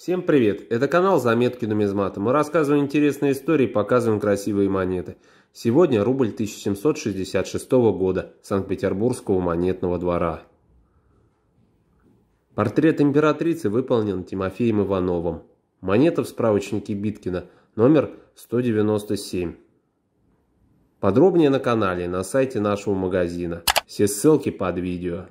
Всем привет! Это канал «Заметки нумизмата». Мы рассказываем интересные истории, показываем красивые монеты. Сегодня рубль 1766 года Санкт-Петербургского монетного двора. Портрет императрицы выполнен Тимофеем Ивановым. Монета в справочнике Биткина, номер 197. Подробнее на канале, на сайте нашего магазина. Все ссылки под видео.